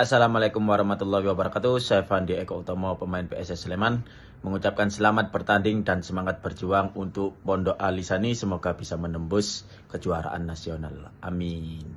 Assalamualaikum warahmatullahi wabarakatuh. Saya Fandi Eko Utomo, pemain PSS Sleman, mengucapkan selamat bertanding dan semangat berjuang untuk Pondok Alisani. Semoga bisa menembus kejuaraan nasional. Amin.